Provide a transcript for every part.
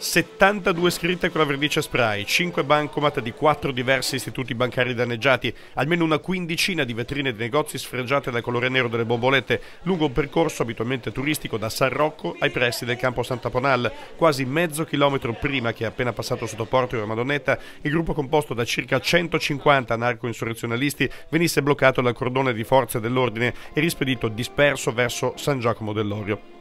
72 scritte con la vernice spray, 5 bancomat di 4 diversi istituti bancari danneggiati, almeno una quindicina di vetrine di negozi sfregiate dal colore nero delle bombolette, lungo un percorso abitualmente turistico da San Rocco ai pressi del campo Santa Ponal. Quasi mezzo chilometro prima che appena passato sotto Porto della Madonnetta, il gruppo composto da circa 150 anarco-insurrezionalisti venisse bloccato dal cordone di forze dell'ordine e rispedito disperso verso San Giacomo dell'Orio.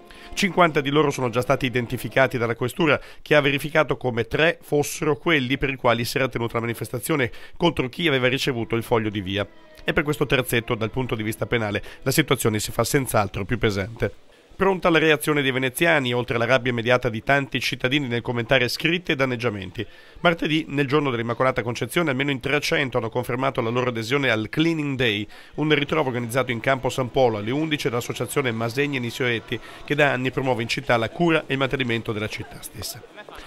50 di loro sono già stati identificati dalla questura che ha verificato come tre fossero quelli per i quali si era tenuta la manifestazione contro chi aveva ricevuto il foglio di via. E per questo terzetto, dal punto di vista penale, la situazione si fa senz'altro più pesante. Pronta la reazione dei veneziani, oltre alla rabbia immediata di tanti cittadini nel commentare scritte e danneggiamenti. Martedì, nel giorno dell'Immacolata Concezione, almeno in 300 hanno confermato la loro adesione al Cleaning Day, un ritrovo organizzato in campo San Polo alle 11 dall'associazione Masegni Nisioetti, che da anni promuove in città la cura e il mantenimento della città stessa.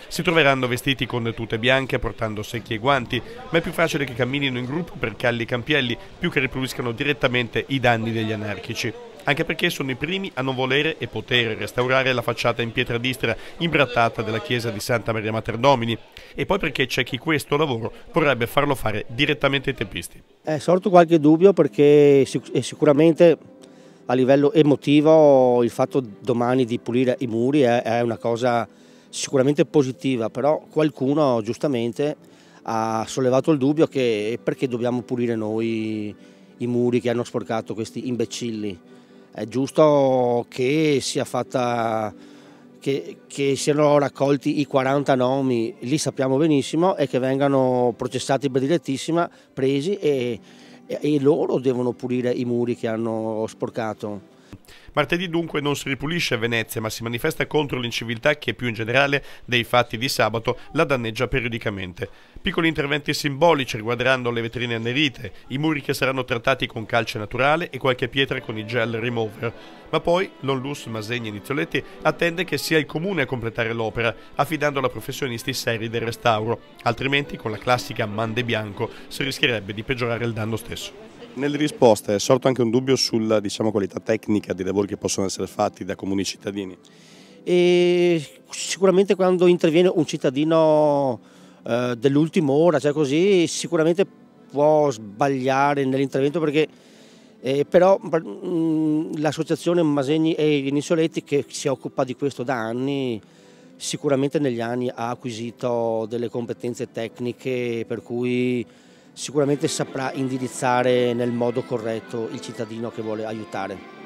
Si troveranno vestiti con tute bianche, portando secchi e guanti, ma è più facile che camminino in gruppo per calli e campielli, più che riproduiscano direttamente i danni degli anarchici anche perché sono i primi a non volere e poter restaurare la facciata in pietra distra imbrattata della chiesa di Santa Maria Materdomini e poi perché c'è chi questo lavoro vorrebbe farlo fare direttamente ai tempisti. È sorto qualche dubbio perché sic sicuramente a livello emotivo il fatto domani di pulire i muri è, è una cosa sicuramente positiva, però qualcuno giustamente ha sollevato il dubbio che perché dobbiamo pulire noi i muri che hanno sporcato questi imbecilli è giusto che, sia fatta, che, che siano raccolti i 40 nomi, li sappiamo benissimo, e che vengano processati per direttissima, presi e, e loro devono pulire i muri che hanno sporcato. Martedì dunque non si ripulisce Venezia, ma si manifesta contro l'inciviltà che più in generale dei fatti di sabato la danneggia periodicamente. Piccoli interventi simbolici riguarderanno le vetrine annerite, i muri che saranno trattati con calce naturale e qualche pietra con i gel remover. Ma poi l'Onlus Masegni Nizzoletti attende che sia il comune a completare l'opera, affidandola a professionisti seri del restauro, altrimenti con la classica mande bianco si rischierebbe di peggiorare il danno stesso. Nelle risposte è sorto anche un dubbio sulla diciamo, qualità tecnica dei lavori che possono essere fatti da comuni cittadini. E sicuramente quando interviene un cittadino eh, dell'ultima ora, cioè così, sicuramente può sbagliare nell'intervento perché eh, però l'associazione Masegni e Inizioletti che si occupa di questo da anni sicuramente negli anni ha acquisito delle competenze tecniche per cui sicuramente saprà indirizzare nel modo corretto il cittadino che vuole aiutare.